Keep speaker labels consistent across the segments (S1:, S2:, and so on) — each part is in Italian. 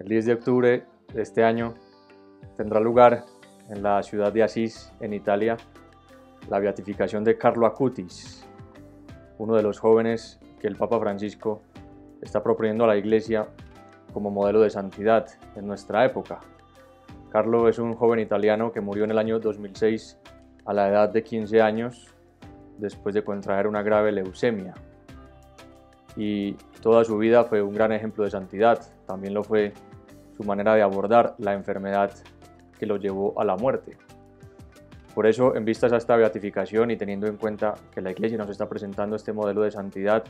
S1: El 10 de octubre de este año tendrá lugar en la ciudad de Asís, en Italia, la beatificación de Carlo Acutis, uno de los jóvenes que el Papa Francisco está proponiendo a la Iglesia como modelo de santidad en nuestra época. Carlo es un joven italiano que murió en el año 2006 a la edad de 15 años después de contraer una grave leucemia. Y toda su vida fue un gran ejemplo de santidad, también lo fue su manera de abordar la enfermedad que lo llevó a la muerte. Por eso, en vistas a esta beatificación y teniendo en cuenta que la Iglesia nos está presentando este modelo de santidad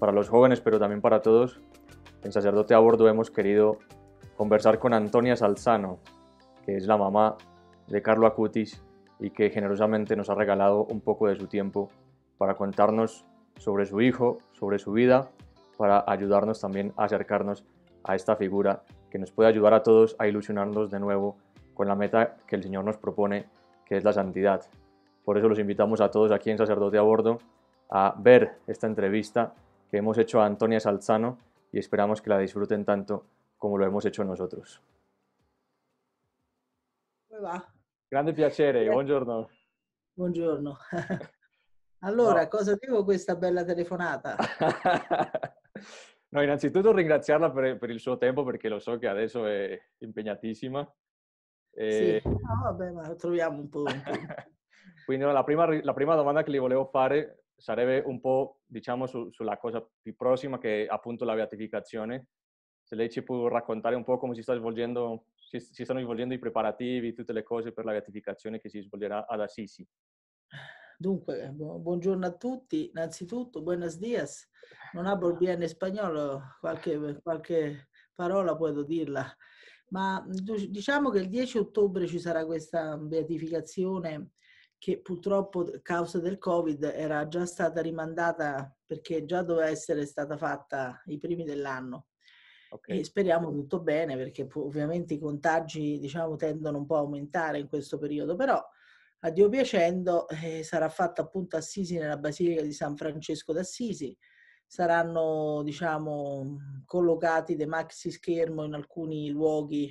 S1: para los jóvenes, pero también para todos, en Sacerdote a Bordo hemos querido conversar con Antonia Salzano, que es la mamá de Carlo Acutis y que generosamente nos ha regalado un poco de su tiempo para contarnos sobre su hijo, sobre su vida, para ayudarnos también a acercarnos a esta figura que nos puede ayudar a todos a ilusionarnos de nuevo con la meta que el Señor nos propone, que es la santidad. Por eso los invitamos a todos aquí en Sacerdote a Bordo a ver esta entrevista que hemos hecho a Antonia Salzano y esperamos que la disfruten tanto como lo hemos hecho nosotros. Va. Grande piacere, buongiorno.
S2: Buongiorno. Allora, no. cosa dico questa bella telefonata?
S1: No, innanzitutto ringraziarla per, per, il suo tempo perché lo so che adesso è impegnatissima. E... Sì,
S2: no, vabbè, ma lo troviamo un po'. Un po'.
S1: Quindi no, la, prima, la, prima, domanda che le volevo fare sarebbe un po', diciamo, su, sulla cosa più prossima che è appunto la beatificazione. Se lei ci può raccontare un po' come si, sta svolgendo, si, si stanno svolgendo i preparativi, tutte le cose per la beatificazione che si svolgerà ad Assisi.
S2: Dunque, eh, buongiorno a tutti. Innanzitutto, buenos dias. Non hablo bene spagnolo, qualche, qualche parola puedo dirla. Ma mm, diciamo che il 10 ottobre ci sarà questa beatificazione che purtroppo a causa del Covid era già stata rimandata perché già doveva essere stata fatta i primi dell'anno. Okay. E speriamo tutto bene perché ovviamente i contagi diciamo, tendono un po' a aumentare in questo periodo, però a Dio piacendo eh, sarà fatta appunto Assisi nella Basilica di San Francesco d'Assisi, saranno diciamo collocati dei maxi schermo in alcuni luoghi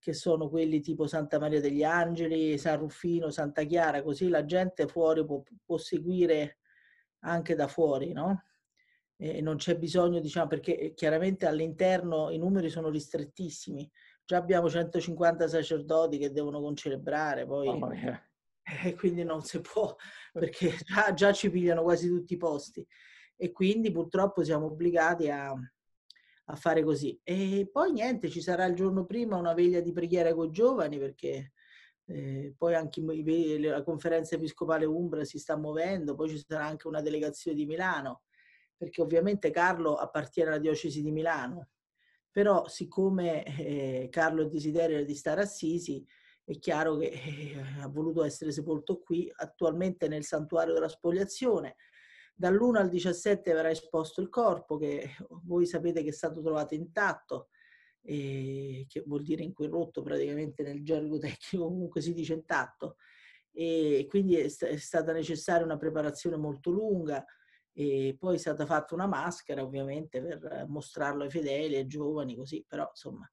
S2: che sono quelli tipo Santa Maria degli Angeli, San Ruffino, Santa Chiara, così la gente fuori può, può seguire anche da fuori, no? E non c'è bisogno, diciamo, perché eh, chiaramente all'interno i numeri sono ristrettissimi. Già abbiamo 150 sacerdoti che devono concelebrare, poi oh, yeah e eh, quindi non si può perché già, già, ci pigliano quasi tutti i posti e quindi purtroppo siamo obbligati a, a, fare così. E poi niente, ci sarà il giorno prima una veglia di preghiera con i giovani perché eh, poi anche la conferenza episcopale Umbra si sta muovendo, poi ci sarà anche una delegazione di Milano perché ovviamente Carlo appartiene alla diocesi di Milano, però siccome eh, Carlo desideria di stare a Sisi, è chiaro che eh, ha voluto essere sepolto qui, attualmente nel santuario della spogliazione. Dall'1 al 17 verrà esposto il corpo che voi sapete che è stato trovato intatto, eh, che vuol dire inquirrotto praticamente nel gergo tecnico, comunque si dice intatto. E quindi è, è stata necessaria una preparazione molto lunga, e poi è stata fatta una maschera ovviamente per mostrarlo ai fedeli, ai giovani, così, però insomma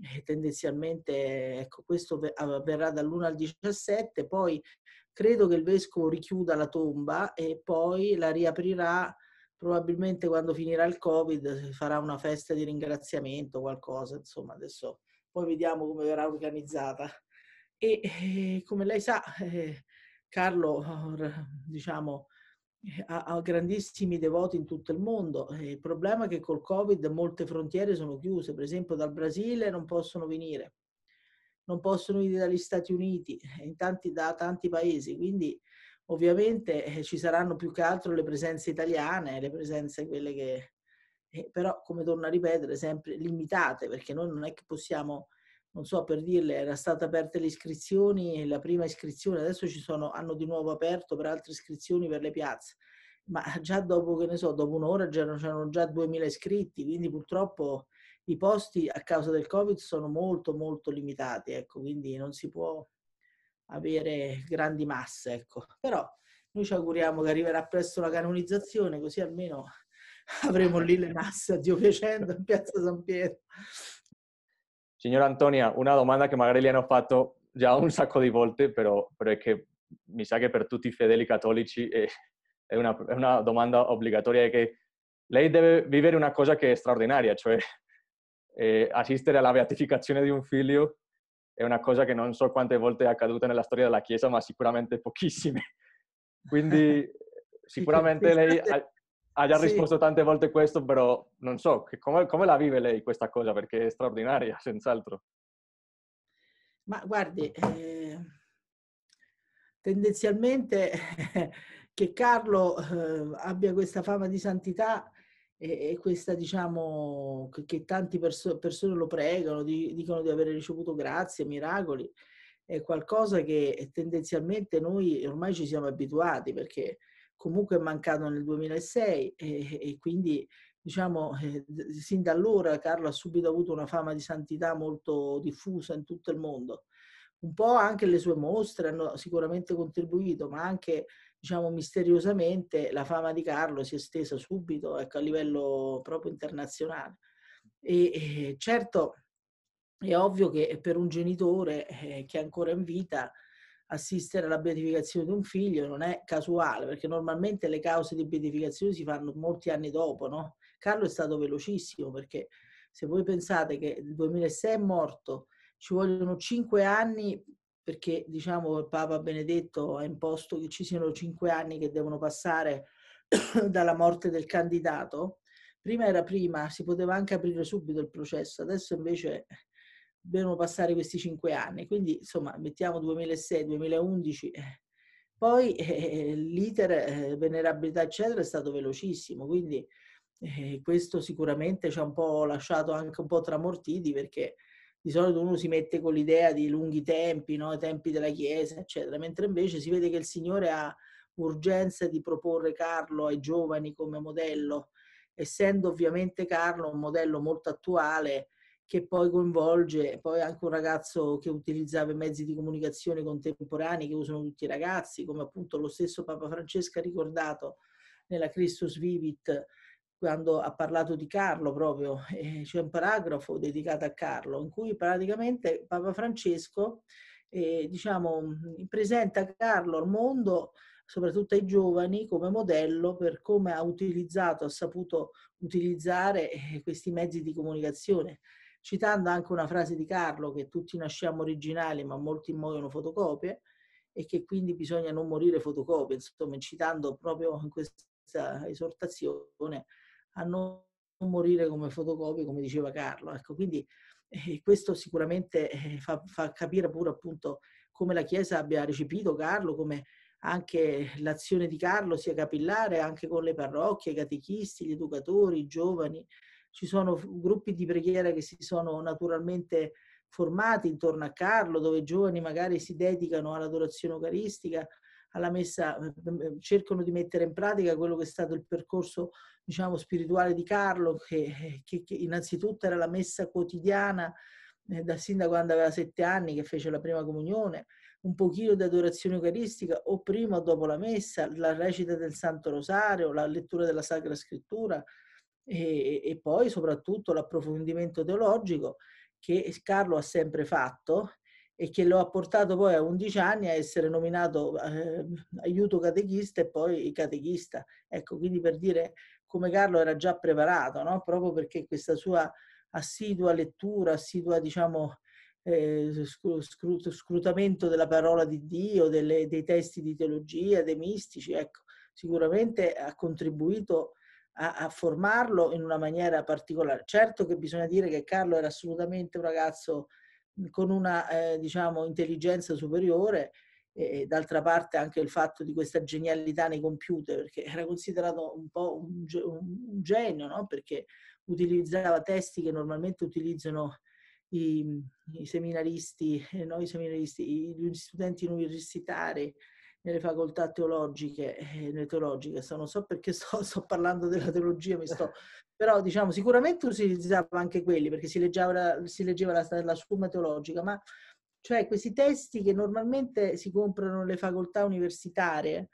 S2: eh, tendenzialmente ecco, questo avverrà dall'1 al 17, poi credo che il vescovo richiuda la tomba e poi la riaprirà probabilmente quando finirà il Covid, eh, farà una festa di ringraziamento, qualcosa, insomma, adesso poi vediamo come verrà organizzata. E eh, come lei sa, eh, Carlo, diciamo, ha, eh, ha grandissimi devoti in tutto il mondo. Eh, il problema è che col Covid molte frontiere sono chiuse, per esempio dal Brasile non possono venire, non possono venire dagli Stati Uniti, eh, tanti, da tanti paesi, quindi ovviamente ci saranno più che altro le presenze italiane, le presenze quelle che... però, come torno a ripetere, sempre limitate, perché noi non è che possiamo non so per dirle, era stata aperta le iscrizioni, la prima iscrizione, adesso ci sono, hanno di nuovo aperto per altre iscrizioni per le piazze, ma già dopo, che ne so, dopo un'ora c'erano già 2000 iscritti, quindi purtroppo i posti a causa del Covid sono molto molto limitati, ecco, quindi non si può avere grandi masse, ecco. Però noi ci auguriamo che arriverà presto la canonizzazione, così almeno avremo lì le masse, a Dio piacendo, in Piazza San Pietro.
S1: Signora Antonia, una domanda che magari le hanno fatto già un sacco di volte, però, però è che mi sa che per tutti i fedeli cattolici è, è, una, è una, domanda obbligatoria, è che lei deve vivere una cosa che è straordinaria, cioè eh, assistere alla beatificazione di un figlio è una cosa che non so quante volte è accaduta nella storia della Chiesa, ma sicuramente pochissime. Quindi sicuramente lei ha già sì. risposto tante volte questo, però non so, come, come la vive lei questa cosa? Perché è straordinaria, senz'altro.
S2: Ma guardi, eh, tendenzialmente che Carlo eh, abbia questa fama di santità e, e questa, diciamo, che, che tante perso- persone lo pregano, di, dicono di aver ricevuto grazie, miracoli, è qualcosa che tendenzialmente noi ormai ci siamo abituati perché comunque è mancato nel 2006 e, e quindi diciamo, eh, sin da allora Carlo ha subito avuto una fama di santità molto diffusa in tutto il mondo. Un po' anche le sue mostre hanno sicuramente contribuito, ma anche, diciamo, misteriosamente la fama di Carlo si è estesa subito ecco, a livello proprio internazionale. E, e certo, è ovvio che per un genitore eh, che è ancora in vita, assistere alla beatificazione di un figlio non è casuale, perché normalmente le cause di beatificazione si fanno molti anni dopo, no? Carlo è stato velocissimo perché se voi pensate che il 2006 è morto, ci vogliono cinque anni perché diciamo il Papa Benedetto ha imposto che ci siano cinque anni che devono passare dalla morte del candidato. Prima era prima, si poteva anche aprire subito il processo, adesso invece devono passare questi cinque anni. Quindi, insomma, mettiamo 2006-2011, eh. poi eh, eh, l'iter, eh, venerabilità, eccetera, è stato velocissimo, quindi eh, questo sicuramente ci ha un po' lasciato anche un po' tramortiti perché di solito uno si mette con l'idea di lunghi tempi, no? tempi della Chiesa, eccetera, mentre invece si vede che il Signore ha urgenza di proporre Carlo ai giovani come modello, essendo ovviamente Carlo un modello molto attuale, che poi coinvolge poi anche un ragazzo che utilizzava i mezzi di comunicazione contemporanei che usano tutti i ragazzi, come appunto lo stesso Papa Francesco ha ricordato nella Christus Vivit quando ha parlato di Carlo proprio, eh, c'è un paragrafo dedicato a Carlo in cui praticamente Papa Francesco eh, diciamo, presenta Carlo al mondo soprattutto ai giovani, come modello per come ha utilizzato, ha saputo utilizzare eh, questi mezzi di comunicazione citando anche una frase di Carlo che tutti nasciamo originali ma molti muoiono fotocopie e che quindi bisogna non morire fotocopie, insomma citando proprio in questa esortazione a non morire come fotocopie come diceva Carlo. Ecco, quindi eh, questo sicuramente eh, fa, fa capire pure appunto come la Chiesa abbia recepito Carlo, come anche l'azione di Carlo sia capillare anche con le parrocchie, i catechisti, gli educatori, i giovani, ci sono gruppi di preghiera che si sono naturalmente formati intorno a Carlo, dove i giovani magari si dedicano all'adorazione eucaristica, alla messa, ehm, ehm, cercano di mettere in pratica quello che è stato il percorso diciamo, spirituale di Carlo, che, che, che innanzitutto era la messa quotidiana eh, da sin da quando aveva sette anni, che fece la prima comunione, un pochino di adorazione eucaristica o prima o dopo la messa, la recita del Santo Rosario, la lettura della Sacra Scrittura, e, e poi soprattutto l'approfondimento teologico che Carlo ha sempre fatto e che lo ha portato poi a 11 anni a essere nominato eh, aiuto catechista e poi catechista. Ecco, quindi per dire come Carlo era già preparato, no? proprio perché questa sua assidua lettura, assidua diciamo, eh, scrut- scrutamento della parola di Dio, delle, dei testi di teologia, dei mistici, ecco, sicuramente ha contribuito a, a, formarlo in una maniera particolare. Certo che bisogna dire che Carlo era assolutamente un ragazzo con una eh, diciamo, intelligenza superiore e, d'altra parte anche il fatto di questa genialità nei computer, perché era considerato un po' un, un genio, no? perché utilizzava testi che normalmente utilizzano i, i seminaristi, eh, no, i seminaristi, gli studenti universitari, nelle facoltà teologiche eh, e teologiche, so, non so perché sto, sto, parlando della teologia, mi sto, però diciamo sicuramente utilizzava anche quelli perché si, leggeva, si leggeva la, la Summa teologica, ma cioè questi testi che normalmente si comprano nelle facoltà universitarie,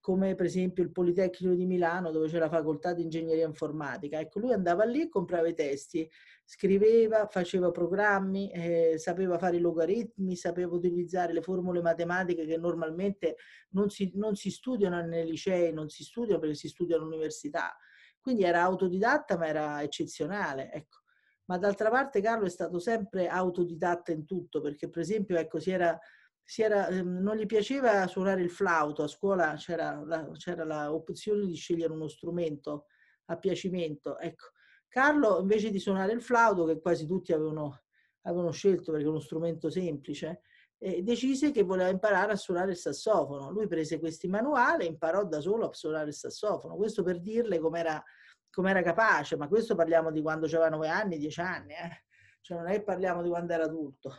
S2: come per esempio il Politecnico di Milano dove c'è la facoltà di ingegneria informatica. Ecco, lui andava lì e comprava i testi scriveva, faceva programmi, eh, sapeva fare i logaritmi, sapeva utilizzare le formule matematiche che normalmente non si, non si studiano nei licei, non si studiano perché si studia all'università. Quindi era autodidatta ma era eccezionale. Ecco. Ma d'altra parte Carlo è stato sempre autodidatta in tutto perché per esempio ecco, si era, si era, ehm, non gli piaceva suonare il flauto, a scuola c'era l'opzione di scegliere uno strumento a piacimento. Ecco Carlo, invece di suonare il flauto, che quasi tutti avevano, avevano scelto perché è uno strumento semplice, eh, decise che voleva imparare a suonare il sassofono. Lui prese questi manuali e imparò da solo a suonare il sassofono. Questo per dirle com'era, com'era capace, ma questo parliamo di quando aveva 9 anni, 10 anni, eh? cioè non è che parliamo di quando era adulto.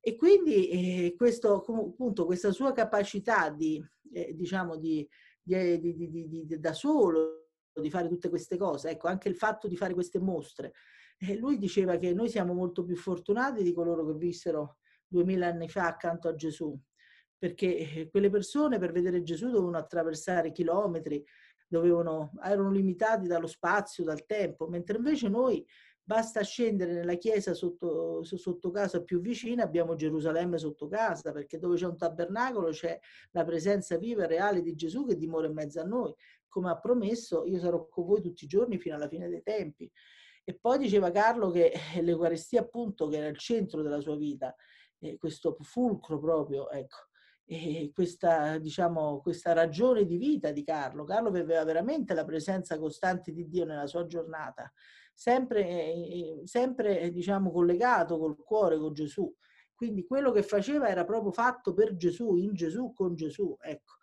S2: E quindi eh, questo, appunto, questa sua capacità di, eh, diciamo, di, di, di, da solo di fare tutte queste cose, ecco, anche il fatto di fare queste mostre. E lui diceva che noi siamo molto più fortunati di coloro che vissero duemila anni fa accanto a Gesù, perché eh, quelle persone per vedere Gesù dovevano attraversare chilometri, dovevano, erano limitati dallo spazio, dal tempo, mentre invece noi basta scendere nella chiesa sotto, sotto, casa più vicina, abbiamo Gerusalemme sotto casa, perché dove c'è un tabernacolo c'è la presenza viva e reale di Gesù che dimora in mezzo a noi come ha promesso, io sarò con voi tutti i giorni fino alla fine dei tempi. E poi diceva Carlo che eh, l'Eucaristia, appunto, che era il centro della sua vita, eh, questo fulcro proprio, ecco, e questa, diciamo, questa ragione di vita di Carlo. Carlo viveva veramente la presenza costante di Dio nella sua giornata, sempre, eh, eh, sempre diciamo, collegato col cuore, con Gesù. Quindi quello che faceva era proprio fatto per Gesù, in Gesù, con Gesù. Ecco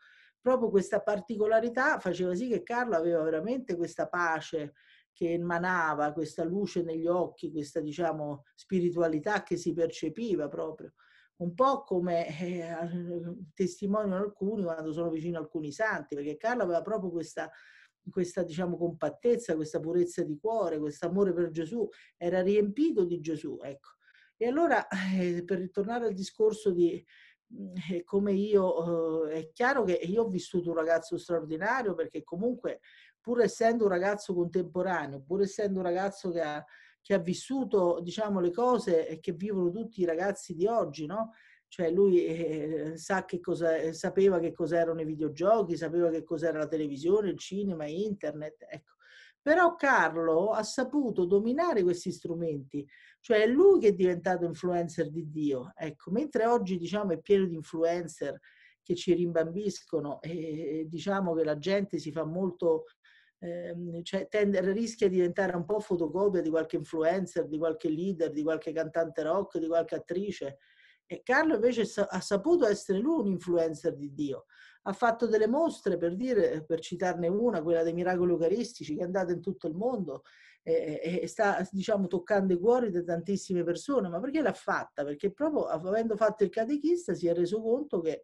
S2: proprio questa particolarità faceva sì che Carlo aveva veramente questa pace che emanava, questa luce negli occhi, questa diciamo spiritualità che si percepiva proprio. Un po' come eh, testimoniano alcuni quando sono vicino a alcuni santi, perché Carlo aveva proprio questa, questa diciamo, compattezza, questa purezza di cuore, questo amore per Gesù, era riempito di Gesù, ecco. E allora, eh, per ritornare al discorso di, Mhmm, come io, eh, è chiaro che io ho vissuto un ragazzo straordinario perché comunque pur essendo un ragazzo contemporaneo, pur essendo un ragazzo che ha, che ha vissuto diciamo, le cose che vivono tutti i ragazzi di oggi, no? cioè lui eh, sa che cosa, sapeva che cos'erano i videogiochi, sapeva che cos'era la televisione, il cinema, internet, ecco. Però Carlo ha saputo dominare questi strumenti, cioè è lui che è diventato influencer di Dio. Ecco, mentre oggi diciamo è pieno di influencer che ci rimbambiscono e diciamo che la gente si fa molto Ehm, cioè, tende, rischia di diventare un po' fotocopia di qualche influencer, di qualche leader, di qualche cantante rock, di qualche attrice. E Carlo invece sa- ha saputo essere lui un influencer di Dio, ha fatto delle mostre, per, dire, per citarne una, quella dei miracoli eucaristici, che è andata in tutto il mondo e, e, sta diciamo, toccando i cuori di tantissime persone. Ma perché l'ha fatta? Perché proprio avendo fatto il catechista si è reso conto che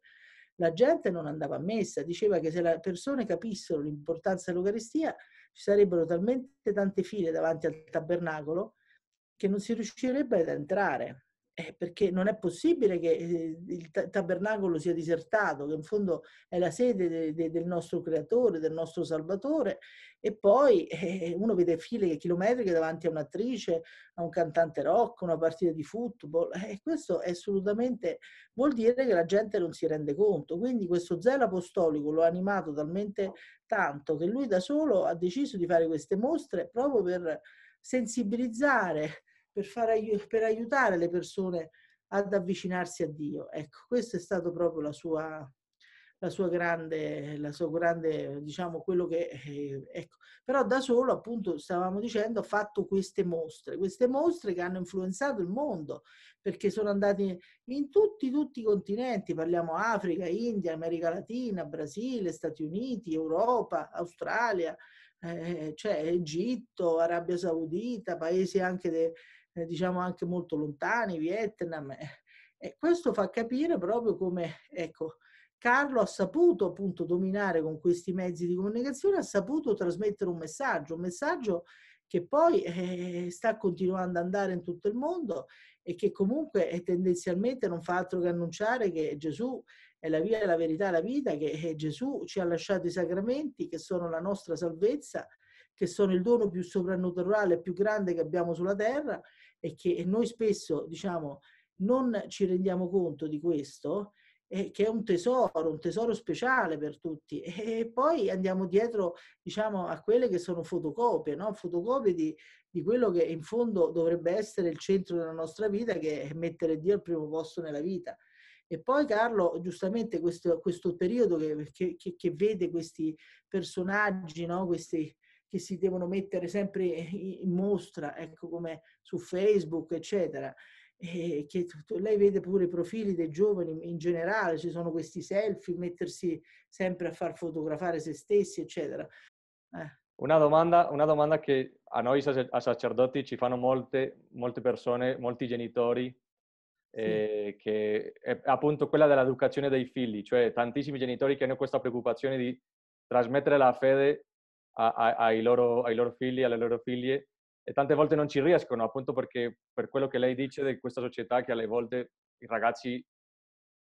S2: la gente non andava a messa, diceva che se le persone capissero l'importanza dell'Eucaristia ci sarebbero talmente tante file davanti al tabernacolo che non si riuscirebbe ad entrare. Eh, perché non è possibile che eh, il tabernacolo sia disertato, che in fondo è la sede de, de, del nostro creatore, del nostro salvatore, e poi eh, uno vede file chilometriche davanti a un'attrice, a un cantante rock, una partita di football, e eh, questo è assolutamente vuol dire che la gente non si rende conto. Quindi questo zelo apostolico lo ha animato talmente tanto che lui da solo ha deciso di fare queste mostre proprio per sensibilizzare per, aiut- per aiutare le persone ad avvicinarsi a Dio. Ecco, questo è stato proprio la sua, la sua grande, la sua grande, diciamo, quello che, eh, ecco. Però da solo, appunto, stavamo dicendo, ha fatto queste mostre, queste mostre che hanno influenzato il mondo, perché sono andati in tutti, tutti i continenti, parliamo Africa, India, America Latina, Brasile, Stati Uniti, Europa, Australia, eh, cioè Egitto, Arabia Saudita, paesi anche de, eh, diciamo anche molto lontani, Vietnam. Eh, e questo fa capire proprio come, ecco, Carlo ha saputo appunto dominare con questi mezzi di comunicazione, ha saputo trasmettere un messaggio, un messaggio che poi eh, sta continuando ad andare in tutto il mondo e che comunque eh, tendenzialmente non fa altro che annunciare che Gesù è la via, la verità, la vita, che eh, Gesù ci ha lasciato i sacramenti che sono la nostra salvezza, che sono il dono più soprannaturale e più grande che abbiamo sulla terra e che e noi spesso diciamo non ci rendiamo conto di questo, eh, che è un tesoro, un tesoro speciale per tutti. E poi andiamo dietro diciamo, a quelle che sono fotocopie, no? fotocopie di, di quello che in fondo dovrebbe essere il centro della nostra vita, che è mettere Dio al primo posto nella vita. E poi Carlo, giustamente questo, questo periodo che, che, che, vede questi personaggi, no? questi, che si devono mettere sempre in mostra, ecco come su Facebook, eccetera. E che lei vede pure i profili dei giovani in generale, ci sono questi selfie, mettersi sempre a far fotografare se stessi, eccetera. Eh.
S1: Una domanda, una domanda, che a noi a sacerdoti ci fanno molte, molte persone, molti genitori, eh, sì. che è appunto quella dell'educazione dei figli, cioè tantissimi genitori che hanno questa preoccupazione di trasmettere la fede a, ai, loro, ai loro figli, alle loro figlie e tante volte non ci riescono appunto perché per quello che lei dice di questa società che alle volte i ragazzi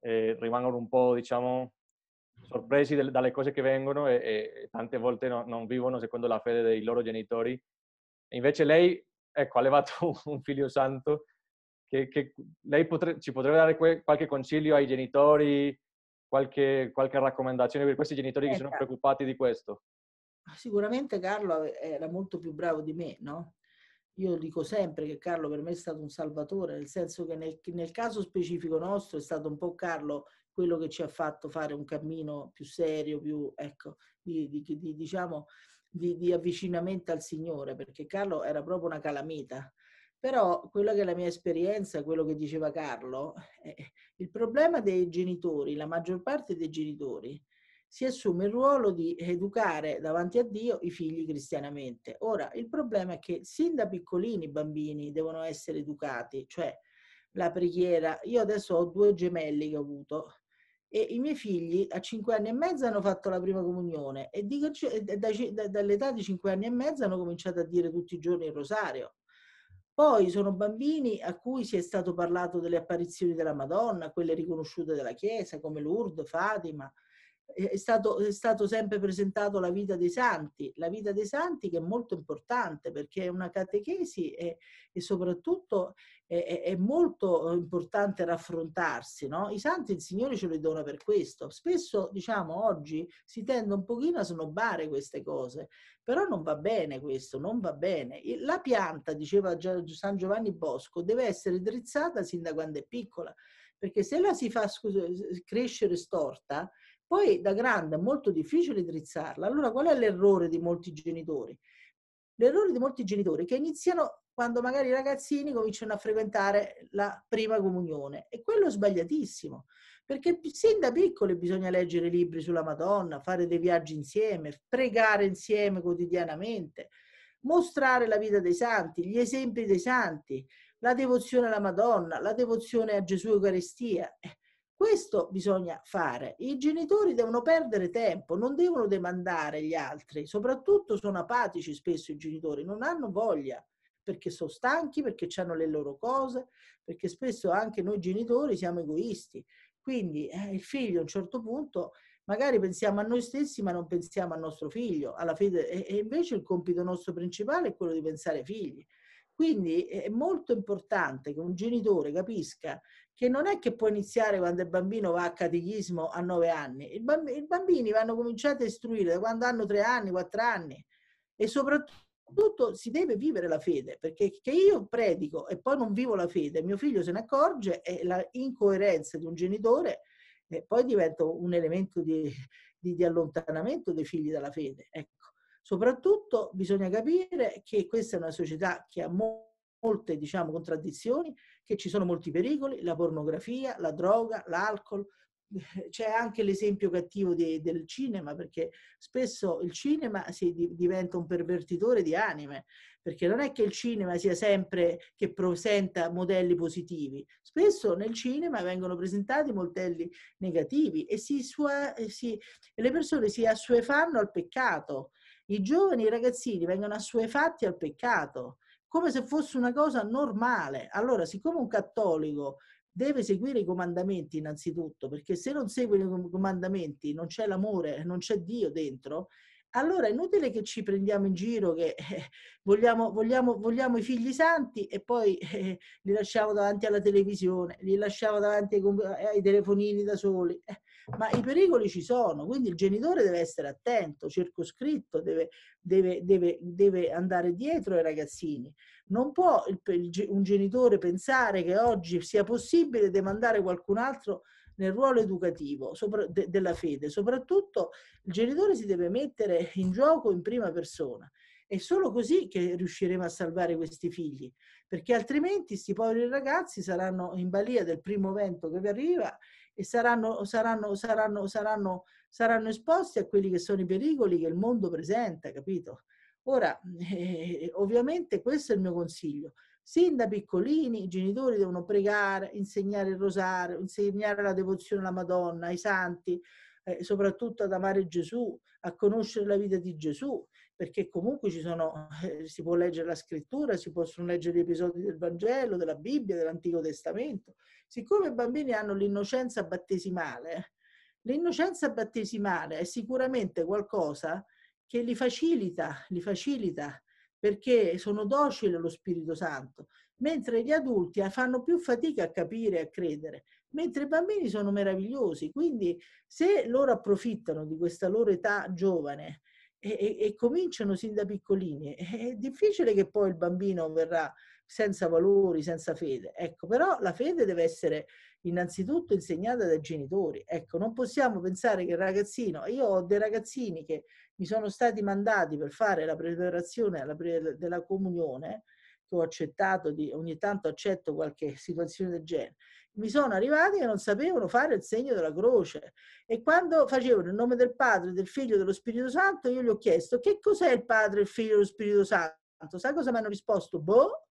S1: eh, rimangono un po' diciamo sorpresi del, dalle cose che vengono e, e tante volte no, non vivono secondo la fede dei loro genitori e invece lei ecco ha levato un figlio santo che, che lei potre, ci potrebbe dare que, qualche consiglio ai genitori qualche, qualche raccomandazione per questi genitori che sono certo. preoccupati di questo
S2: Sicuramente Carlo era molto più bravo di me, no? Io dico sempre che Carlo per me è stato un salvatore, nel senso che nel, nel caso specifico nostro è stato un po' Carlo quello che ci ha fatto fare un cammino più serio, più, ecco, di, di, di, diciamo, di avvicinamento al Signore, perché Carlo era proprio una calamita. Però quella che è la mia esperienza, quello che diceva Carlo, eh, il problema dei genitori, la maggior parte dei genitori, si assume il ruolo di educare davanti a Dio i figli cristianamente. Ora, il problema è che sin da piccolini i bambini devono essere educati, cioè la preghiera. Io adesso ho due gemelli che ho avuto e i miei figli a cinque anni e mezzo hanno fatto la prima comunione e, cioè, dall'età di cinque anni e mezzo hanno cominciato a dire tutti i giorni il rosario. Poi sono bambini a cui si è stato parlato delle apparizioni della Madonna, quelle riconosciute dalla Chiesa come Lourdes, Fatima, è stato, è stato, sempre presentato la vita dei santi, la vita dei santi che è molto importante perché è una catechesi e, e soprattutto è, è, molto importante raffrontarsi. No? I santi il Signore ce li dona per questo. Spesso, diciamo, oggi si tende un pochino a snobbare queste cose, però non va bene questo, non va bene. La pianta, diceva San Giovanni Bosco, deve essere drizzata sin da quando è piccola perché se la si fa scusa, crescere storta, poi da grande è molto difficile drizzarla. Allora qual è l'errore di molti genitori? L'errore di molti genitori è che iniziano quando magari i ragazzini cominciano a frequentare la prima comunione e quello è sbagliatissimo, perché sin da piccoli bisogna leggere libri sulla Madonna, fare dei viaggi insieme, pregare insieme quotidianamente, mostrare la vita dei santi, gli esempi dei santi, la devozione alla Madonna, la devozione a Gesù Eucaristia. Eh, questo bisogna fare. I genitori devono perdere tempo, non devono demandare gli altri, soprattutto sono apatici spesso i genitori, non hanno voglia perché sono stanchi, perché hanno le loro cose, perché spesso anche noi genitori siamo egoisti. Quindi eh, il figlio a un certo punto magari pensiamo a noi stessi ma non pensiamo al nostro figlio, alla fede, e, e invece il compito nostro principale è quello di pensare ai figli. Quindi è molto importante che un genitore capisca che non è che può iniziare quando il bambino va a catechismo a nove anni. Bamb- I bambini vanno cominciati a istruire da quando hanno tre anni, quattro anni e soprattutto si deve vivere la fede, perché che io predico e poi non vivo la fede, mio figlio se ne accorge e la incoerenza di un genitore eh, poi diventa un elemento di, di, di allontanamento dei figli dalla fede. Ecco. Soprattutto bisogna capire che questa è una società che ha molto molte diciamo, contraddizioni, che ci sono molti pericoli, la pornografia, la droga, l'alcol, c'è anche l'esempio cattivo di, del cinema, perché spesso il cinema si di, diventa un pervertitore di anime, perché non è che il cinema sia sempre che presenta modelli positivi, spesso nel cinema vengono presentati modelli negativi e, si sua, si, e le persone si assuefanno al peccato. I giovani i ragazzini vengono assuefatti al peccato come se fosse una cosa normale. Allora, siccome un cattolico deve seguire i comandamenti innanzitutto, perché se non segue i comandamenti non c'è l'amore, non c'è Dio dentro, allora è inutile che ci prendiamo in giro che eh, vogliamo, vogliamo, vogliamo, i figli santi e poi eh, li lasciamo davanti alla televisione, li lasciamo davanti ai, ai telefonini da soli. Eh, ma i pericoli ci sono, quindi il genitore deve essere attento, circoscritto, deve, deve, deve, deve andare dietro ai ragazzini. Non può il, il, un genitore pensare che oggi sia possibile demandare qualcun altro nel ruolo educativo sopra, de, della fede. Soprattutto il genitore si deve mettere in gioco in prima persona. È solo così che riusciremo a salvare questi figli, perché altrimenti questi poveri ragazzi saranno in balia del primo vento che vi arriva e saranno, saranno, saranno, saranno, saranno esposti a quelli che sono i pericoli che il mondo presenta, capito? Ora, eh, ovviamente questo è il mio consiglio. Sin da piccolini i genitori devono pregare, insegnare il rosario, insegnare la devozione alla Madonna, ai santi, eh, soprattutto ad amare Gesù, a conoscere la vita di Gesù, perché comunque ci sono, eh, si può leggere la scrittura, si possono leggere gli episodi del Vangelo, della Bibbia, dell'Antico Testamento. Siccome i bambini hanno l'innocenza battesimale, l'innocenza battesimale è sicuramente qualcosa che li facilita, li facilita, perché sono docili allo Spirito Santo, mentre gli adulti fanno più fatica a capire, e a credere, mentre i bambini sono meravigliosi. Quindi se loro approfittano di questa loro età giovane, e, e, cominciano sin da piccolini. È difficile che poi il bambino verrà senza valori, senza fede. Ecco, però la fede deve essere innanzitutto insegnata dai genitori. Ecco, non possiamo pensare che il ragazzino, io ho dei ragazzini che mi sono stati mandati per fare la preparazione alla pre- della comunione, che ho accettato, di, ogni tanto accetto qualche situazione del genere, mi sono arrivati che non sapevano fare il segno della croce e quando facevano il nome del Padre, del Figlio e dello Spirito Santo, io gli ho chiesto che cos'è il Padre, il Figlio e lo Spirito Santo? Sai cosa mi hanno risposto? Boh.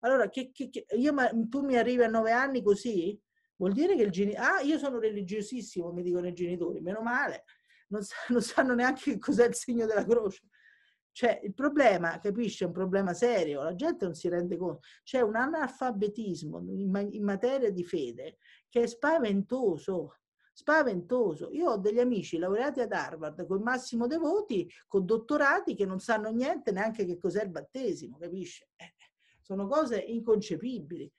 S2: Allora, che, che, che, io, ma, tu mi arrivi a nove anni così? Vuol dire che il genitore... Ah, io sono religiosissimo, mi dicono i genitori, meno male. Non, sa, non sanno neanche che cos'è il segno della croce. Cioè, il problema, capisci, è un problema serio, la gente non si rende conto. C'è un analfabetismo in, in materia di fede che è spaventoso, spaventoso. Io ho degli amici laureati ad Harvard con il massimo dei voti, con dottorati che non sanno niente neanche che cos'è il battesimo, capisci? Eh, sono cose inconcepibili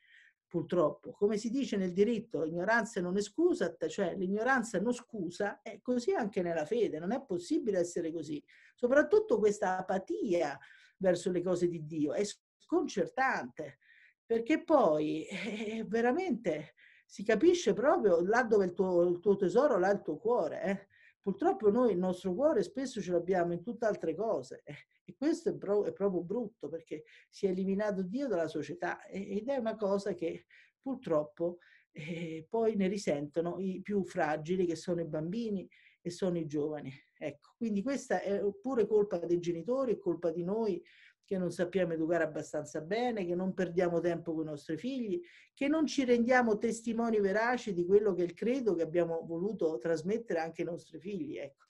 S2: purtroppo. Come si dice nel diritto, ignoranza non è scusa, cioè l'ignoranza non scusa, è così anche nella fede, non è possibile essere così. Soprattutto questa apatia verso le cose di Dio è sconcertante, perché poi eh, veramente si capisce proprio là dove il tuo, il tuo tesoro, là il tuo cuore. Eh. Purtroppo noi il nostro cuore spesso ce l'abbiamo in tutte altre cose eh, e questo è, pro- è, proprio brutto perché si è eliminato Dio dalla società ed è una cosa che purtroppo eh, poi ne risentono i più fragili che sono i bambini e sono i giovani. Ecco, quindi questa è pure colpa dei genitori, è colpa di noi, che non sappiamo educare abbastanza bene, che non perdiamo tempo con i nostri figli, che non ci rendiamo testimoni veraci di quello che è il credo che abbiamo voluto trasmettere anche ai nostri figli. Ecco.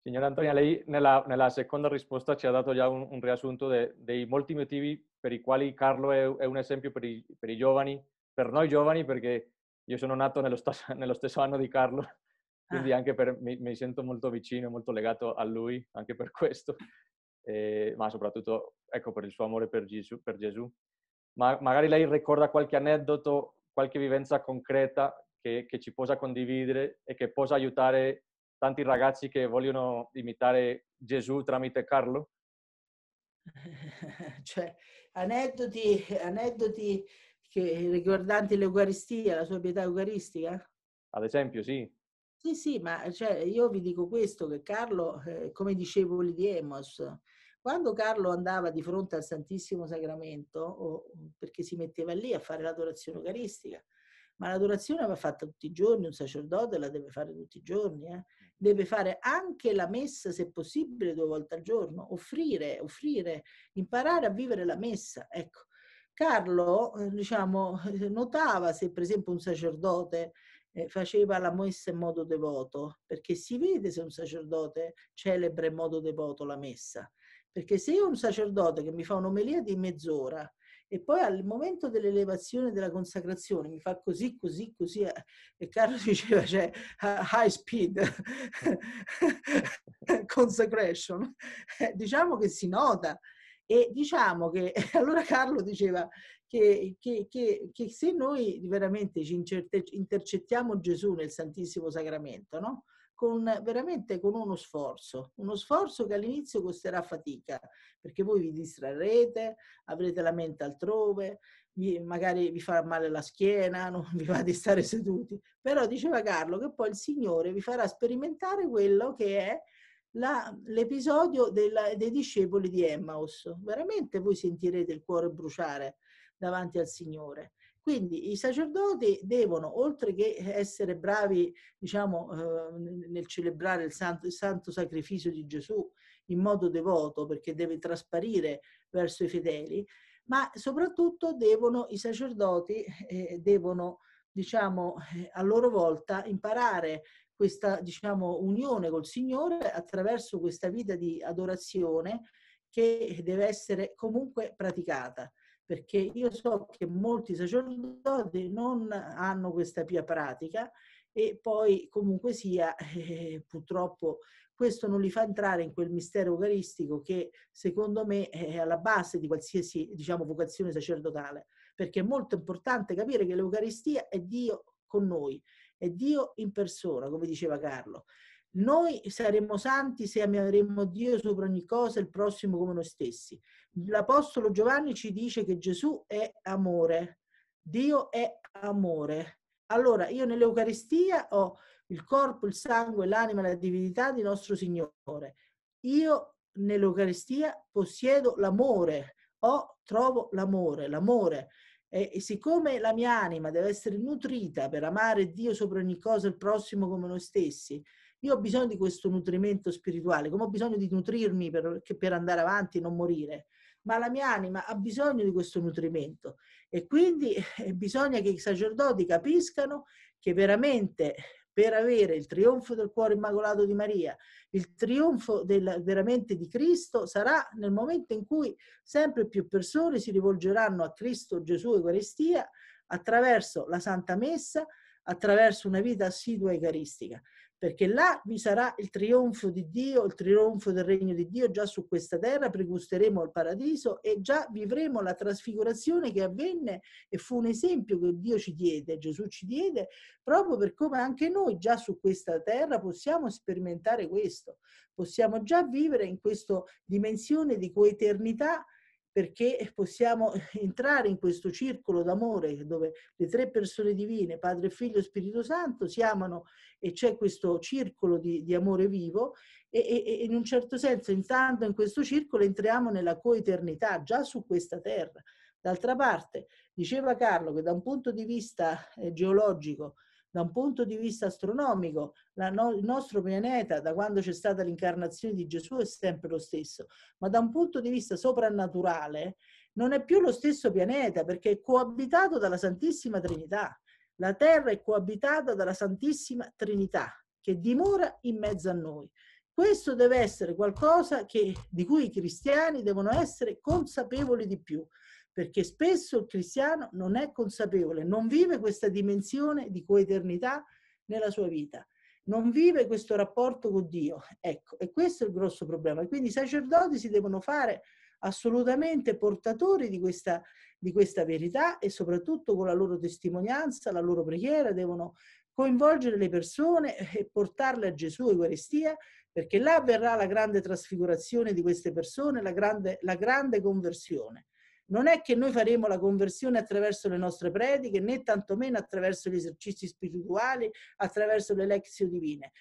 S1: Signora Antonia, lei nella, nella, seconda risposta ci ha dato già un, un riassunto de, dei molti motivi per i quali Carlo è, è un esempio per i, per i, giovani, per noi giovani, perché io sono nato nello, stesso, nello stesso anno di Carlo, quindi ah. anche per, mi, mi sento molto vicino, molto legato a lui, anche per questo eh, ma soprattutto ecco, per il suo amore per Gesù. Per Gesù. Ma magari lei ricorda qualche aneddoto, qualche vivenza concreta che, che ci possa condividere e che possa aiutare tanti ragazzi che vogliono imitare Gesù tramite Carlo?
S2: Cioè, aneddoti, aneddoti che, riguardanti l'Eucaristia, la sua pietà eucaristica?
S1: Ad esempio, sì.
S2: Sì, sì, ma eh, cioè, io vi dico questo, che Carlo, eh, come dicevo lì di Emos, quando Carlo andava di fronte al Santissimo Sacramento, o, mm, perché si metteva lì a fare l'adorazione eucaristica, ma l'adorazione va fatta tutti i giorni, un sacerdote la deve fare tutti i giorni, eh? deve fare anche la messa se possibile due volte al giorno, offrire, offrire, imparare a vivere la messa, ecco. Carlo, eh, diciamo, eh, notava se per esempio un sacerdote faceva la messa in modo devoto, perché si vede se un sacerdote celebra in modo devoto la messa. Perché se io ho un sacerdote che mi fa un'omelia di mezz'ora e poi al momento dell'elevazione della consacrazione mi fa così, così, così, eh, e Carlo diceva, cioè, high speed consecration, eh, diciamo che si nota. E diciamo che allora Carlo diceva che, che, che, che se noi veramente ci intercettiamo Gesù nel Santissimo Sacramento, no? Con, veramente con uno sforzo, uno sforzo che all'inizio costerà fatica, perché voi vi distrarrete, avrete la mente altrove, vi, magari vi farà male la schiena, non vi va di stare seduti, però diceva Carlo che poi il Signore vi farà sperimentare quello che è la, l'episodio della, dei discepoli di Emmaus. Veramente voi sentirete il cuore bruciare davanti al Signore. Quindi i sacerdoti devono, oltre che essere bravi diciamo, eh, nel celebrare il santo, il santo, sacrificio di Gesù in modo devoto, perché deve trasparire verso i fedeli, ma soprattutto devono, i sacerdoti eh, devono diciamo, eh, a loro volta imparare questa diciamo, unione col Signore attraverso questa vita di adorazione che deve essere comunque praticata perché io so che molti sacerdoti non hanno questa pia pratica e poi comunque sia, eh, purtroppo questo non li fa entrare in quel mistero eucaristico che secondo me è alla base di qualsiasi diciamo, vocazione sacerdotale, perché è molto importante capire che l'Eucaristia è Dio con noi, è Dio in persona, come diceva Carlo. Noi saremo santi se ameremo Dio sopra ogni cosa e il prossimo come noi stessi. L'Apostolo Giovanni ci dice che Gesù è amore, Dio è amore. Allora, io nell'Eucaristia ho il corpo, il sangue, l'anima, e la divinità di nostro Signore. Io nell'Eucaristia possiedo l'amore, ho, trovo l'amore, l'amore. E, e, siccome la mia anima deve essere nutrita per amare Dio sopra ogni cosa, il prossimo come noi stessi, io ho bisogno di questo nutrimento spirituale, come ho bisogno di nutrirmi per, per andare avanti e non morire, ma la mia anima ha bisogno di questo nutrimento e quindi eh, bisogna che i sacerdoti capiscano che veramente per avere il trionfo del cuore immacolato di Maria, il trionfo del, veramente di Cristo sarà nel momento in cui sempre più persone si rivolgeranno a Cristo Gesù Eucaristia attraverso la Santa Messa, attraverso una vita assidua eucaristica perché là vi sarà il trionfo di Dio, il trionfo del regno di Dio già su questa terra, pregusteremo il paradiso e già vivremo la trasfigurazione che avvenne e fu un esempio che Dio ci diede, Gesù ci diede, proprio per come anche noi già su questa terra possiamo sperimentare questo, possiamo già vivere in questa dimensione di coeternità perché possiamo entrare in questo circolo d'amore dove le tre persone divine, Padre, Figlio e Spirito Santo, si amano e c'è questo circolo di, di amore vivo e, e, e, in un certo senso intanto in questo circolo entriamo nella coeternità già su questa terra. D'altra parte, diceva Carlo che da un punto di vista eh, geologico da un punto di vista astronomico, no, il nostro pianeta da quando c'è stata l'incarnazione di Gesù è sempre lo stesso, ma da un punto di vista soprannaturale non è più lo stesso pianeta perché è coabitato dalla Santissima Trinità. La Terra è coabitata dalla Santissima Trinità che dimora in mezzo a noi. Questo deve essere qualcosa che, di cui i cristiani devono essere consapevoli di più perché spesso il cristiano non è consapevole, non vive questa dimensione di coeternità nella sua vita, non vive questo rapporto con Dio. Ecco, e questo è il grosso problema. Quindi i sacerdoti si devono fare assolutamente portatori di questa, di questa verità e soprattutto con la loro testimonianza, la loro preghiera, devono coinvolgere le persone e portarle a Gesù, Eucaristia, perché là avverrà la grande trasfigurazione di queste persone, la grande, la grande conversione non è che noi faremo la conversione attraverso le nostre prediche, né tantomeno attraverso gli esercizi spirituali, attraverso le lezioni divine.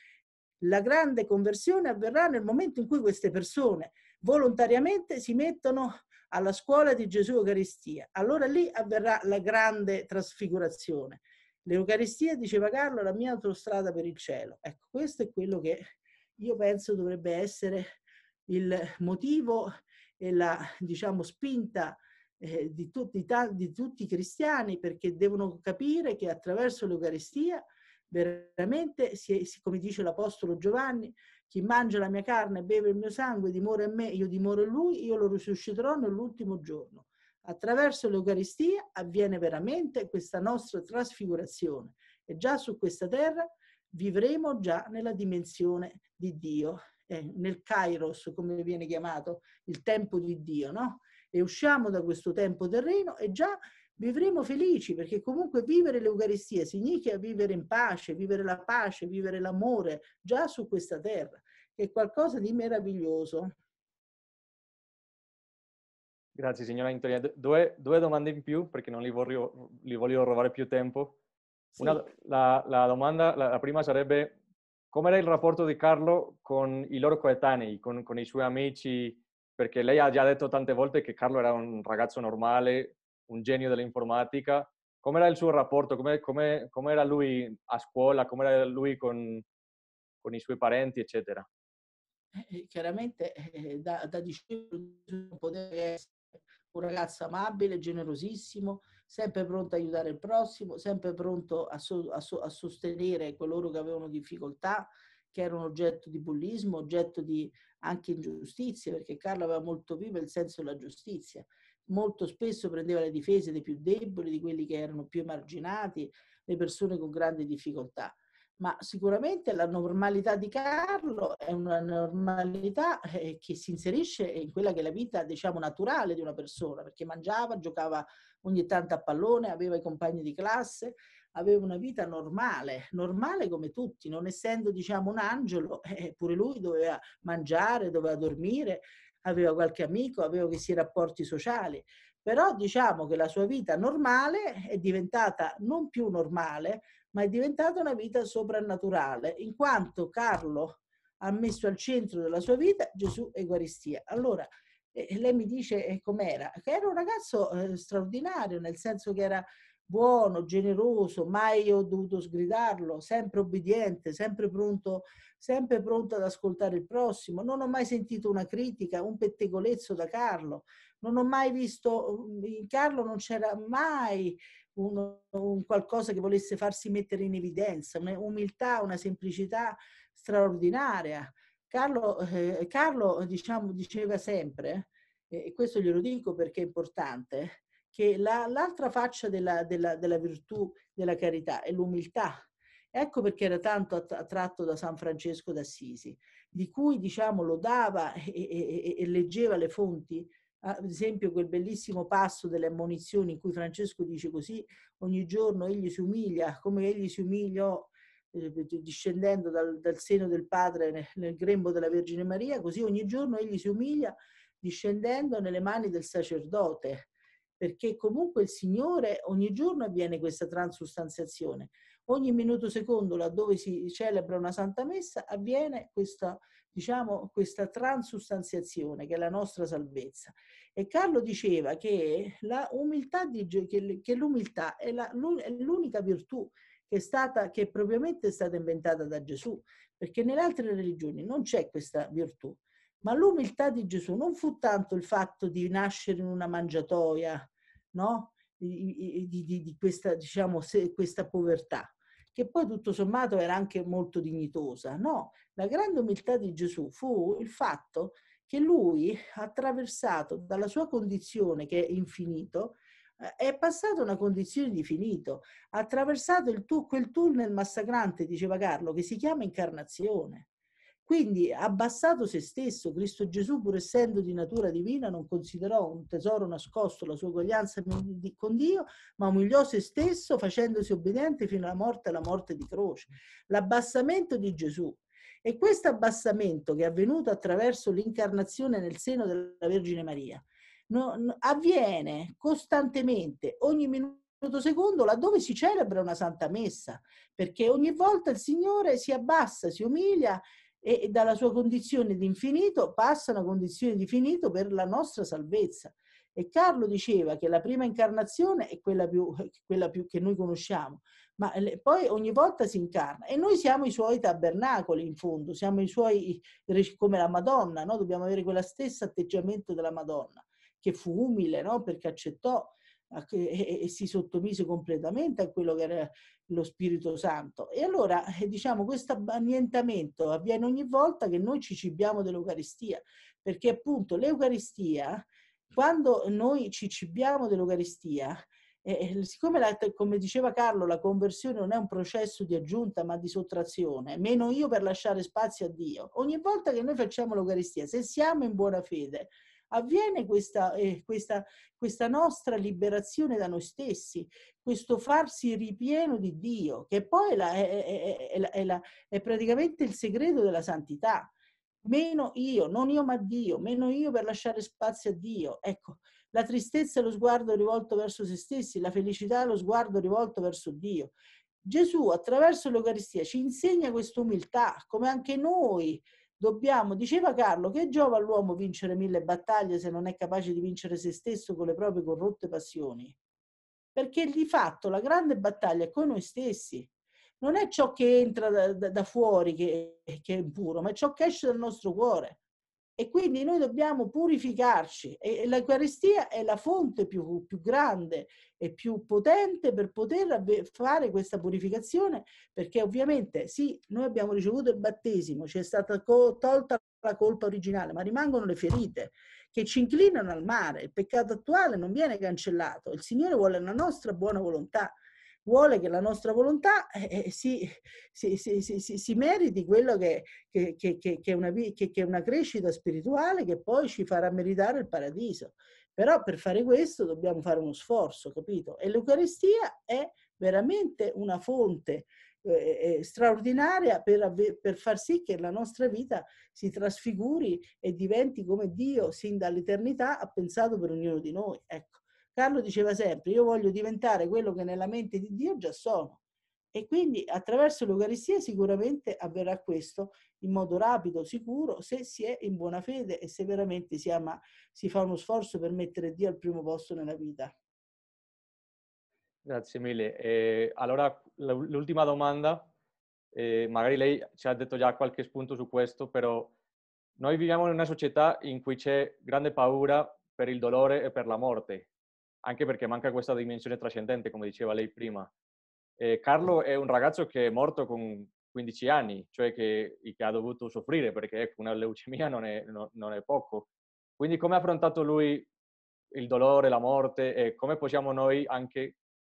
S2: La grande conversione avverrà nel momento in cui queste persone volontariamente si mettono alla scuola di Gesù Eucaristia. Allora lì avverrà la grande trasfigurazione. L'Eucaristia, diceva Carlo, è la mia autostrada per il cielo. Ecco, questo è quello che io penso dovrebbe essere il motivo e la, diciamo, spinta eh, di, tutti, di tutti i cristiani perché devono capire che attraverso l'Eucaristia veramente, si, come dice l'Apostolo Giovanni, chi mangia la mia carne e beve il mio sangue dimora in me, io dimoro in lui, io lo risusciterò nell'ultimo giorno. Attraverso l'Eucaristia avviene veramente questa nostra trasfigurazione e già su questa terra vivremo già nella dimensione di Dio, eh, nel Kairos, come viene chiamato, il tempo di Dio, no? e usciamo da questo tempo terreno e già vivremo felici perché comunque vivere l'Eucaristia significa vivere in pace, vivere la pace, vivere l'amore già su questa terra, che è qualcosa di meraviglioso.
S1: Grazie signora Antonia. Due, due domande in più perché non li voglio, li voglio rubare più tempo. Sì. Una, la, la, domanda, la, la, prima sarebbe com'era il rapporto di Carlo con i loro coetanei, con, con i suoi amici perché lei ha già detto tante volte che Carlo era un ragazzo normale, un genio dell'informatica. Com'era il suo rapporto? Come, come, com'era lui a scuola? Com'era lui con, con i suoi parenti, eccetera?
S2: Eh, eh, chiaramente eh, da, da discepolo poteva essere un ragazzo amabile, generosissimo, sempre pronto a aiutare il prossimo, sempre pronto a, so, a, so, a, sostenere coloro che avevano difficoltà, che erano oggetto di bullismo, oggetto di anche ingiustizie, perché Carlo aveva molto vivo il senso della giustizia. Molto spesso prendeva le difese dei più deboli, di quelli che erano più emarginati, le persone con grandi difficoltà. Ma sicuramente la normalità di Carlo è una normalità eh, che si inserisce in quella che è la vita, diciamo, naturale di una persona, perché mangiava, giocava ogni tanto a pallone, aveva i compagni di classe, aveva una vita normale, normale come tutti, non essendo diciamo un angelo, eh, pure lui doveva mangiare, doveva dormire, aveva qualche amico, aveva questi rapporti sociali, però diciamo che la sua vita normale è diventata non più normale, ma è diventata una vita soprannaturale, in quanto Carlo ha messo al centro della sua vita Gesù Eucaristia. Allora, eh, lei mi dice eh, com'era, che era un ragazzo eh, straordinario, nel senso che era buono, generoso, mai ho dovuto sgridarlo, sempre obbediente, sempre pronto, sempre pronto ad ascoltare il prossimo. Non ho mai sentito una critica, un pettegolezzo da Carlo. Non ho mai visto, mhmm, in Carlo non c'era mai uno, un qualcosa che volesse farsi mettere in evidenza, un'umiltà, una semplicità straordinaria. Carlo, eh, Carlo diciamo, diceva sempre, e questo glielo dico perché è importante, che la, l'altra faccia della, della, della virtù della carità è l'umiltà. Ecco perché era tanto attratto da San Francesco d'Assisi, di cui diciamo lodava e, e, e leggeva le fonti, ah, ad esempio quel bellissimo passo delle ammonizioni in cui Francesco dice così, ogni giorno egli si umilia, come egli si umiliò eh, discendendo dal, dal, seno del Padre nel, grembo della Vergine Maria, così ogni giorno egli si umilia discendendo nelle mani del sacerdote perché comunque il Signore ogni giorno avviene questa transustanziazione. Ogni minuto secondo, laddove si celebra una Santa Messa, avviene questa, diciamo, questa transustanziazione che è la nostra salvezza. E Carlo diceva che, di, che l'umiltà è, la, l'unica virtù che è, stata, che è propriamente stata inventata da Gesù, perché nelle altre religioni non c'è questa virtù. Ma l'umiltà di Gesù non fu tanto il fatto di nascere in una mangiatoia no? di, di, di questa, diciamo, se, questa povertà che poi tutto sommato era anche molto dignitosa. No, la grande umiltà di Gesù fu il fatto che lui, attraversato dalla sua condizione che è infinito, eh, è passato a una condizione di finito, ha attraversato tu, quel tunnel massacrante, diceva Carlo, che si chiama incarnazione. Quindi abbassato se stesso, Cristo Gesù, pur essendo di natura divina, non considerò un tesoro nascosto la sua uguaglianza con Dio, ma umiliò se stesso facendosi obbediente fino alla morte e alla morte di croce. L'abbassamento di Gesù. E questo abbassamento che è avvenuto attraverso l'incarnazione nel seno della Vergine Maria avviene costantemente, ogni minuto secondo laddove si celebra una santa messa, perché ogni volta il Signore si abbassa, si umilia e dalla sua condizione di infinito passa a una condizione di finito per la nostra salvezza. E Carlo diceva che la prima incarnazione è quella, più, quella più che noi conosciamo, ma eh, poi ogni volta si incarna e noi siamo i suoi tabernacoli in fondo, siamo i suoi, come la Madonna, no? dobbiamo avere quello stesso atteggiamento della Madonna, che fu umile no? perché accettò e, si sottomise completamente a quello che era lo Spirito Santo. E allora, eh, diciamo, questo annientamento avviene ogni volta che noi ci cibiamo dell'Eucaristia, perché appunto l'Eucaristia, quando noi ci cibiamo dell'Eucaristia, eh, eh, siccome, la, come diceva Carlo, la conversione non è un processo di aggiunta ma di sottrazione, meno io per lasciare spazio a Dio, ogni volta che noi facciamo l'Eucaristia, se siamo in buona fede, avviene questa, eh, questa, questa nostra liberazione da noi stessi, questo farsi ripieno di Dio, che poi la, è, è, è, la, è praticamente il segreto della santità. Meno io, non io ma Dio, meno io per lasciare spazio a Dio. Ecco, la tristezza è lo sguardo rivolto verso se stessi, la felicità è lo sguardo rivolto verso Dio. Gesù attraverso l'Eucaristia ci insegna questa umiltà, come anche noi Dobbiamo, diceva Carlo, che giova all'uomo vincere mille battaglie se non è capace di vincere se stesso con le proprie corrotte passioni? Perché di fatto la grande battaglia è con noi stessi. Non è ciò che entra da, da, da fuori che, che è impuro, ma è ciò che esce dal nostro cuore. E quindi noi dobbiamo purificarci e l'Eucaristia è la fonte più, più, grande e più potente per poter fare questa purificazione, perché ovviamente sì, noi abbiamo ricevuto il battesimo, ci è stata tolta la colpa originale, ma rimangono le ferite che ci inclinano al mare, il peccato attuale non viene cancellato, il Signore vuole la nostra buona volontà vuole che la nostra volontà eh, eh si, si, si, si, meriti quello che, che, che, che, è una, che è una crescita spirituale che poi ci farà meritare il paradiso. Però per fare questo dobbiamo fare uno sforzo, capito? E l'Eucaristia è veramente una fonte eh, eh straordinaria per, ave- per, far sì che la nostra vita si trasfiguri e diventi come Dio sin dall'eternità ha pensato per ognuno di noi. Ecco. Carlo diceva sempre, io voglio diventare quello che nella mente di Dio già sono. E quindi attraverso l'Eucaristia sicuramente avverrà questo in modo rapido, sicuro, se si è in buona fede e se veramente si, ama, si fa uno sforzo per mettere Dio al primo posto nella vita.
S1: Grazie mille. Eh, allora, l'ultima domanda, eh, magari lei ci ha detto già qualche spunto su questo, però noi viviamo in una società in cui c'è grande paura per il dolore e per la morte anche perché manca questa dimensione trascendente, come diceva lei prima. Eh, Carlo è un ragazzo che è morto con 15 anni, cioè che, che ha dovuto soffrire, perché ecco, una leucemia non è, no, non è poco. Quindi come ha affrontato lui il dolore, la morte e come possiamo noi anche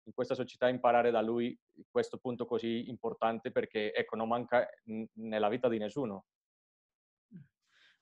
S1: in questa società imparare da lui questo punto così importante perché ecco non manca nella vita di nessuno.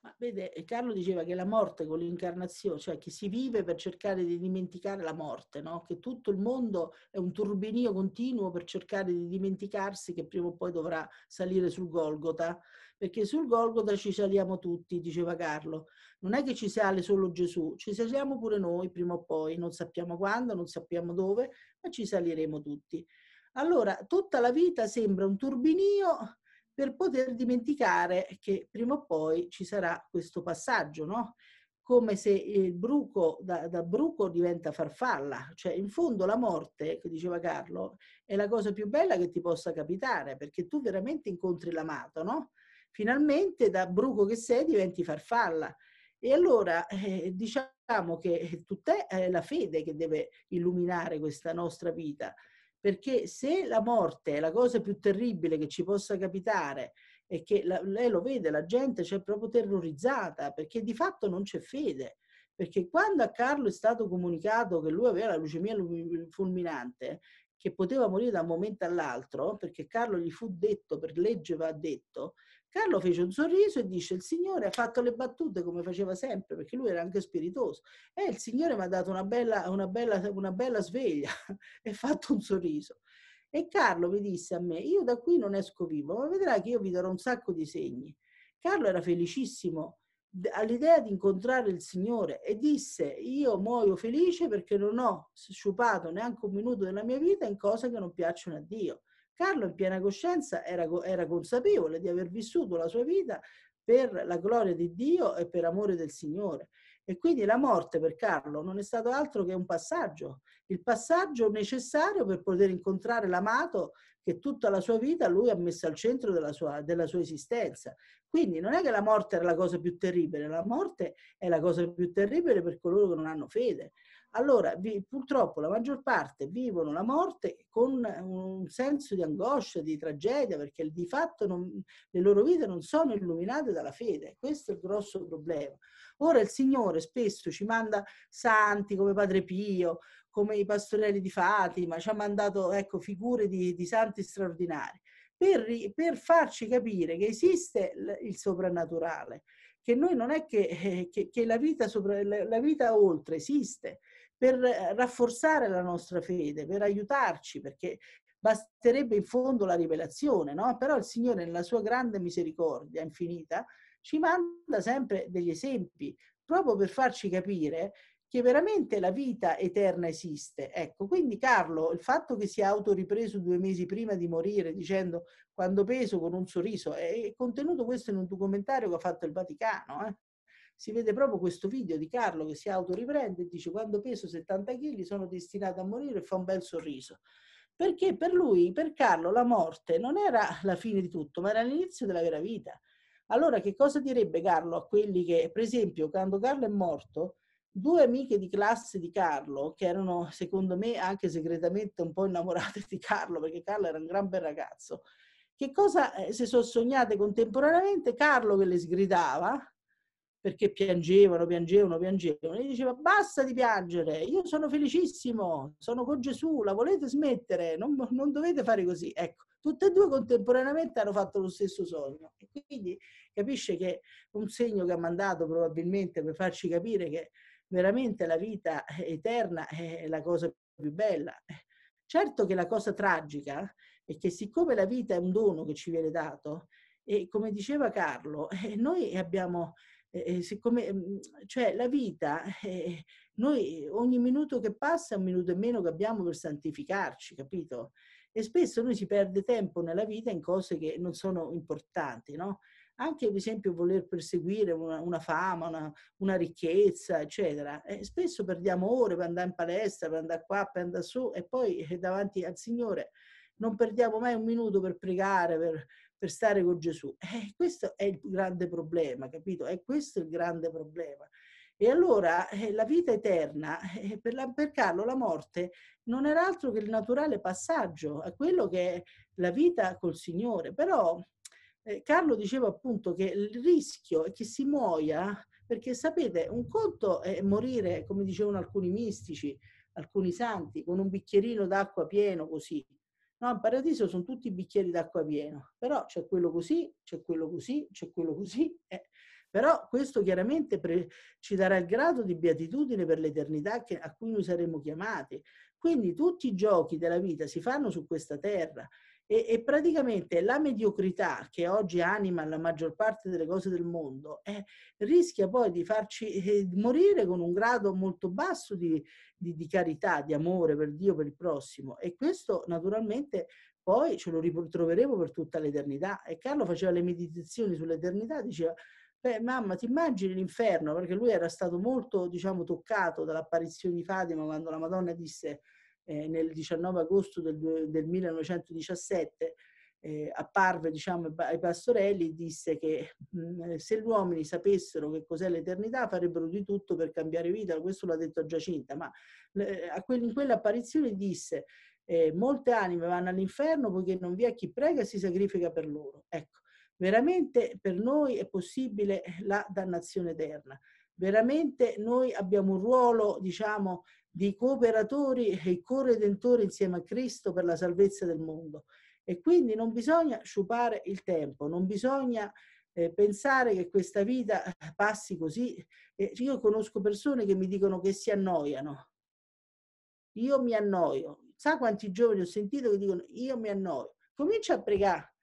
S2: Ma vede, eh, Carlo diceva che la morte con l'incarnazione, cioè che si vive per cercare di dimenticare la morte, no? che tutto il mondo è un turbinio continuo per cercare di dimenticarsi che prima o poi dovrà salire sul Golgota, perché sul Golgota ci saliamo tutti, diceva Carlo. Non è che ci sale solo Gesù, ci saliamo pure noi prima o poi, non sappiamo quando, non sappiamo dove, ma ci saliremo tutti. Allora, tutta la vita sembra un turbinio per poter dimenticare che prima o poi ci sarà questo passaggio, no? come se il bruco da, da, bruco diventa farfalla, cioè in fondo la morte, che diceva Carlo, è la cosa più bella che ti possa capitare, perché tu veramente incontri l'amato, no? Finalmente da bruco che sei diventi farfalla. E allora eh, diciamo che eh, tutta è la fede che deve illuminare questa nostra vita, perché se la morte è la cosa più terribile che ci possa capitare e che la, lei lo vede, la gente c'è proprio terrorizzata perché di fatto non c'è fede. Perché quando a Carlo è stato comunicato che lui aveva la leucemia fulminante, che poteva morire da un momento all'altro, perché Carlo gli fu detto, per legge va detto, Carlo fece un sorriso e dice il Signore ha fatto le battute come faceva sempre, perché lui era anche spiritoso. E eh, il Signore mi ha dato una bella, una bella, una bella sveglia e fatto un sorriso. E Carlo mi disse a me, io da qui non esco vivo, ma vedrai che io vi darò un sacco di segni. Carlo era felicissimo all'idea di incontrare il Signore e disse io muoio felice perché non ho sciupato neanche un minuto della mia vita in cose che non piacciono a Dio. Carlo in piena coscienza era, era consapevole di aver vissuto la sua vita per la gloria di Dio e per amore del Signore. E quindi la morte per Carlo non è stato altro che un passaggio, il passaggio necessario per poter incontrare l'amato che tutta la sua vita lui ha messo al centro della sua, della sua esistenza. Quindi non è che la morte era la cosa più terribile, la morte è la cosa più terribile per coloro che non hanno fede, allora vi, purtroppo la maggior parte vivono la morte con un senso di angoscia, di tragedia, perché di fatto non, le loro vite non sono illuminate dalla fede. Questo è il grosso problema. Ora il Signore spesso ci manda santi come Padre Pio, come i pastorelli di Fatima, ci ha mandato ecco, figure di, di santi straordinari. Per, per, farci capire che esiste il, il soprannaturale, che noi non è che, eh, che, che la, vita sopra, la, la, vita oltre esiste, per eh, rafforzare la nostra fede, per aiutarci, perché basterebbe in fondo la rivelazione, no? Però il Signore nella sua grande misericordia infinita ci manda sempre degli esempi, proprio per farci capire che veramente la vita eterna esiste. Ecco, quindi Carlo, il fatto che si è autoripreso due mesi prima di morire dicendo quando peso con un sorriso, è contenuto questo in un documentario che ha fatto il Vaticano. Eh? si vede proprio questo video di Carlo che si autoriprende e dice quando peso 70 kg sono destinato a morire e fa un bel sorriso. Perché per lui, per Carlo, la morte non era la fine di tutto, ma era l'inizio della vera vita. Allora che cosa direbbe Carlo a quelli che, per esempio, quando Carlo è morto, due amiche di classe di Carlo, che erano secondo me anche segretamente un po' innamorate di Carlo, perché Carlo era un gran bel ragazzo, che cosa eh, si sono sognate contemporaneamente? Carlo che le sgridava perché piangevano, piangevano, piangevano. E diceva basta di piangere, io sono felicissimo, sono con Gesù, la volete smettere, non, non dovete fare così. Ecco, tutte e due contemporaneamente hanno fatto lo stesso sogno. E quindi capisce che un segno che ha mandato probabilmente per farci capire che veramente la vita eterna è la cosa più bella. Certo che la cosa tragica è che siccome la vita è un dono che ci viene dato, e come diceva Carlo, eh, noi abbiamo eh, siccome mm, cioè, la vita, eh, noi ogni minuto che passa è un minuto in meno che abbiamo per santificarci, capito? E spesso noi si perde tempo nella vita in cose che non sono importanti, no? Anche per esempio voler perseguire una, una fama, una, una, ricchezza, eccetera. E spesso perdiamo ore per andare in palestra, per andare qua, per andare su e poi eh, davanti al Signore non perdiamo mai un minuto per pregare, per, per stare con Gesù. Eh, questo è il grande problema, capito? È questo il grande problema. E allora eh, la vita eterna, eh, per, la, per, Carlo la morte non era altro che il naturale passaggio a quello che è la vita col Signore. Però eh, Carlo diceva appunto che il rischio è che si muoia, perché sapete, un conto è morire, come dicevano alcuni mistici, alcuni santi, con un bicchierino d'acqua pieno così, No, in paradiso sono tutti bicchieri d'acqua pieno, però c'è quello così, c'è quello così, c'è quello così. Eh. Però questo chiaramente pre- ci darà il grado di beatitudine per l'eternità che- a cui noi saremo chiamati. Quindi tutti i giochi della vita si fanno su questa terra e, e, praticamente la mediocrità che oggi anima la maggior parte delle cose del mondo eh, rischia poi di farci eh, morire con un grado molto basso di, di, di, carità, di amore per Dio, per il prossimo. E questo naturalmente poi ce lo ritroveremo per tutta l'eternità. E Carlo faceva le meditazioni sull'eternità, diceva... Beh, mamma, ti immagini l'inferno? Perché lui era stato molto, diciamo, toccato dall'apparizione di Fatima quando la Madonna disse eh, nel 19 agosto del, del 1917 eh, apparve diciamo, ai pastorelli disse che mh, mm, se gli uomini sapessero che cos'è l'eternità farebbero di tutto per cambiare vita, questo l'ha detto Giacinta, ma eh, que- in quell'apparizione disse eh, molte anime vanno all'inferno poiché non vi è chi prega e si sacrifica per loro. Ecco, veramente per noi è possibile la dannazione eterna, veramente noi abbiamo un ruolo, diciamo, di cooperatori e corredentori insieme a Cristo per la salvezza del mondo. E quindi non bisogna sciupare il tempo, non bisogna eh, pensare che questa vita eh, passi così. Eh, io conosco persone che mi dicono che si annoiano. Io mi annoio. Sa quanti giovani ho sentito che dicono io mi annoio. Comincia a pregare.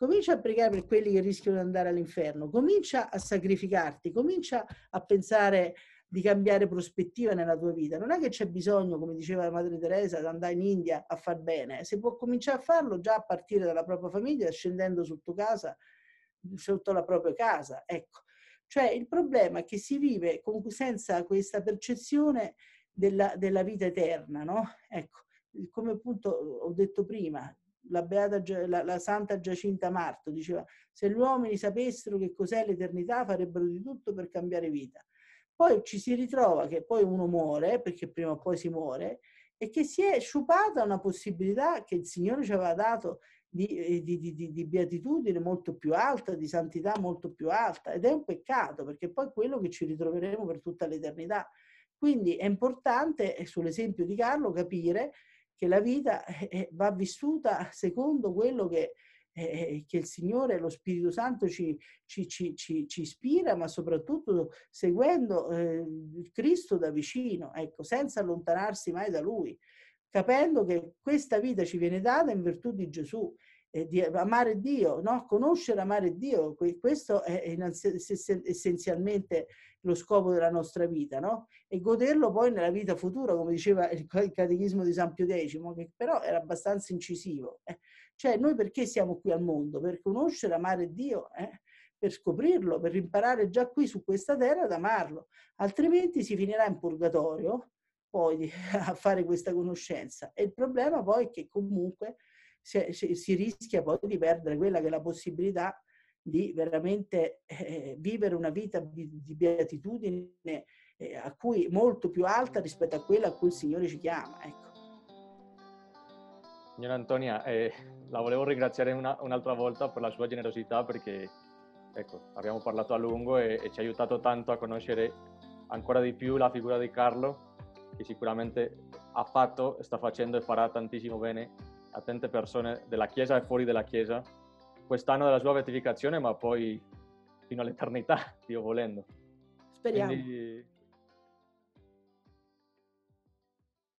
S2: Comincia a pregare per quelli che rischiano di andare all'inferno, comincia a sacrificarti, comincia a pensare di cambiare prospettiva nella tua vita. Non è che c'è bisogno, come diceva la madre Teresa, di andare in India a far bene. Se può cominciare a farlo già a partire dalla propria famiglia, scendendo sotto casa, sotto la propria casa. Ecco. Cioè il problema è che si vive con, senza questa percezione della, della vita eterna, no? Ecco, come appunto ho detto prima, la, Beata, la, la, Santa Giacinta Marto diceva se gli uomini sapessero che cos'è l'eternità farebbero di tutto per cambiare vita. Poi ci si ritrova che poi uno muore, perché prima o poi si muore, e che si è sciupata una possibilità che il Signore ci aveva dato di, eh, di, di, di, beatitudine molto più alta, di santità molto più alta ed è un peccato perché poi è quello che ci ritroveremo per tutta l'eternità. Quindi è importante, eh, sull'esempio di Carlo, capire che la vita eh, va vissuta secondo quello che eh, eh, eh, che il Signore, lo Spirito Santo ci, ci, ci, ci ispira, ma soprattutto seguendo eh, Cristo da vicino, ecco, senza allontanarsi mai da Lui, capendo che questa vita ci viene data in virtù di Gesù eh, di amare Dio, no? conoscere amare Dio, questo è essenzialmente lo scopo della nostra vita, no? e goderlo poi nella vita futura, come diceva il Catechismo di San Pio X, che però era abbastanza incisivo. Eh? Cioè noi perché siamo qui al mondo? Per conoscere, amare Dio, eh? per scoprirlo, per imparare già qui su questa terra ad amarlo, altrimenti si finirà in purgatorio poi a fare questa conoscenza. E il problema poi è che comunque si, si, rischia poi di perdere quella che è la possibilità di veramente eh, vivere una vita di, di beatitudine eh, a cui molto più alta rispetto a quella a cui il Signore ci chiama. Ecco.
S1: Signora Antonia, eh, la volevo ringraziare una, un'altra volta per la sua generosità perché ecco, abbiamo parlato a lungo e, e ci ha aiutato tanto a conoscere ancora di più la figura di Carlo che sicuramente ha fatto, sta facendo e farà tantissimo bene a tante persone della Chiesa e fuori della Chiesa, quest'anno della sua beatificazione, ma poi fino all'eternità, Dio volendo. Speriamo. Quindi,